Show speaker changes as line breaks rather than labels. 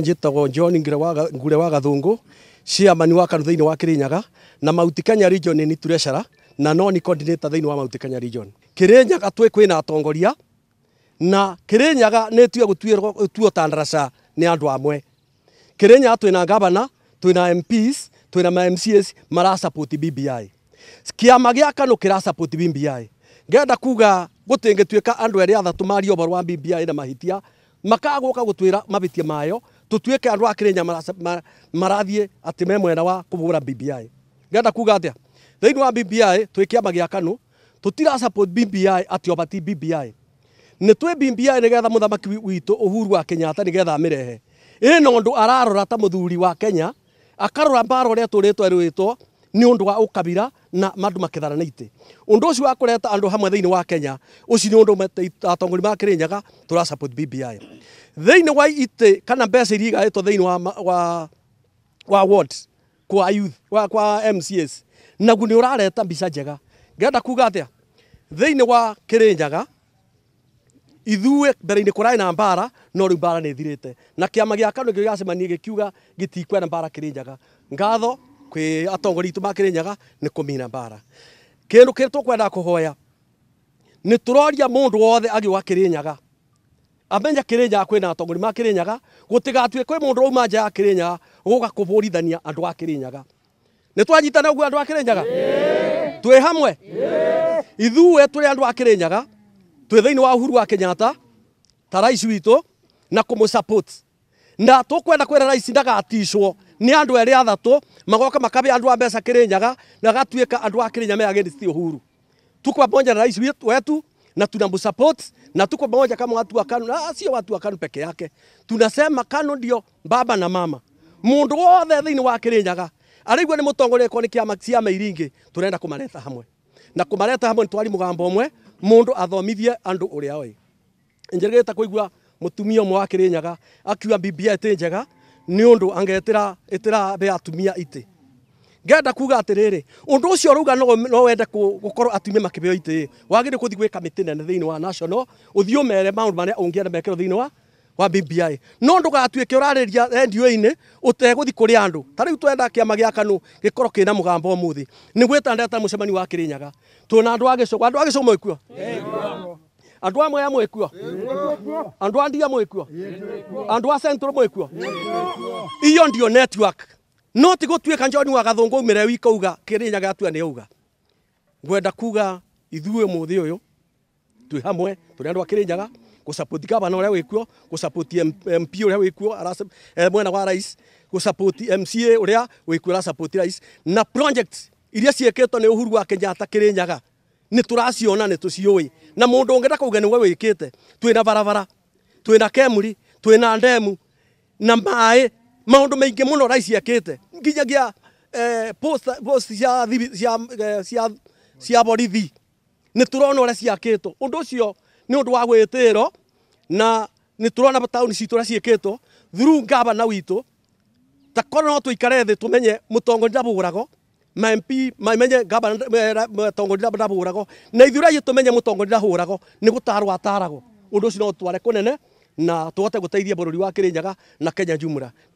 njitagwo John Ngure wa Gathungu ciamani wa kanitha ini wa Kirinyaga na Mount Kenya region ni treasurer na no ni coordinator thini wa Mount Kenya region Kirinyaga twe kwina atongoria na Kirinyaga ni tuya gutuirwo tuo tandarasa ni andu amwe Kirinyaga twe twina governor na MPs twe na MCs mara support BBI kiama gä kanu kira support BBI ngenda kuga gå tingä tuä ka andå erä athatu mari å wa BBI na mahitia makagå ka gå mayo tutuike andu a kirenya marathiä atä me mwena wa kå hå BBI ngenda kuga atä thä wa BBI twä kä kanu tå tira BBI atä obati BBI nä twä BBI nä getha muthamaki thamaki witå å huru wa kenyatta nä getha amä rehe ä na å ndå ararora ta må thuri wa kenya akarora baro å rä a tå rä two ni undu wa ukabira na madu makethara na itä å wa kureta andu hamwe thini wa kenya ucio ni undu å atongori ma kä tura support bbi thä inä wa itä kana mbeca iria igaätwo thini wa, wa, wa ward kwa, youth, wa, kwa mcs naguo nä urareta rareta mbica njega ngenda kuga atia thini wa kä rä nyaga ithue mbere-inä kå na mbara no rä mbara nä ithirä na kä ama gä aka nä gä gacemanie gä kiuga mbara kä ngatho kwä atongoria itå makä nä kå mina mbara kä ndå kä rä tåkwendaga kå hoya nä tå roria må ndå wothe agä å akä nyaga amenya kä rä nyaga na atongoria makä rä nyaga gå tä gatuä kwä må ndå rauma nja ya kä rä nyaga gå ga kå hå rithania andå a kä rä nyaga nä twanyitana å guo a kä rä hamwe ithuä tå rä andå a kä rä nyaga twä thä wa uhuru wa kenyatta ta raici witå na kå må na tå kwenda kwä ra ndagaticwo ni andu eri athatu magoka makabi andu abesa kirinyaga na gatuika andu akirinya kirinya me against uhuru tuko pamoja na rais wetu na tuna support na tuko pamoja kama watu wa KANU, na sio watu wa KANU peke yake. Tunasema KANU ndio baba na mama, mundu wothe thini wa kirinyaga araigua ni mutongoria ko ni kiama cia mairingi turenda kumareta hamwe na kumareta hamwe twali mugambo mwe mundu athomithie andu uri oi njirigite kuigua mutumio mwa kirinyaga akiwa bibia ti ni undu angetira itira be atumia ite ngenda kuga atiriri undu ucio ruga no no wende gukorwo atumia makibyo ite wagire kuthi gwika mitine na thini wa national uthio mere maundu maria ungienda mekero thini wa wa BBI no ndu ndugatuike urariria redio-ini uteguthi kuri andu tari riu twenda kia magia kanu gikoro kina mugambo muthi ni gwita ndeta mucemani wa kirinyaga tuna andu a gicogo andu a gicogo moikuo andu amwe a mwikua andu a ndia mwikua andu a central mwikua iyo ndio network no ti gutwika njoni wa gathungu umire wikauga kirinya gatua ni auga ngwenda kuga ithuĩ mũthĩ ũyũ twĩ hamwe tũrĩ andũ akĩrĩnyaga gũcapoti gavana ũrĩa wĩkuo sapoti mp ũrĩa wĩkuo e, mwena wa rais sapoti mca ũrĩa wĩkuo aracapoti rais na project iria ciĩkĩtwo nĩ ũhuru wa kenyatta kĩrĩnyaga nä tå ni tuciui tå ciå na må ndå å ngä nä we wä kä te twä na barabara twä na kemuri twä na ndemu na maä maå ndå muno må akite nginya gya nginyagia eh, posta eh, borithi nä tå rona å rä a ciakä two å ndå å cio ni undu wa tä ro na ni turona town ci citå rä ciäkä thuru ngaba witå takorwo no tå ikare thä tumenye menye må rago ma MP mamenye gabana eh, eh, eh, tongo ndira ndaburago na ithura yitumenye mutongo ndira hurago ni gutarwa atarago undu ucio no tware kunene na tuhote guteithia bururi wa kirinyaga na Kenya jumura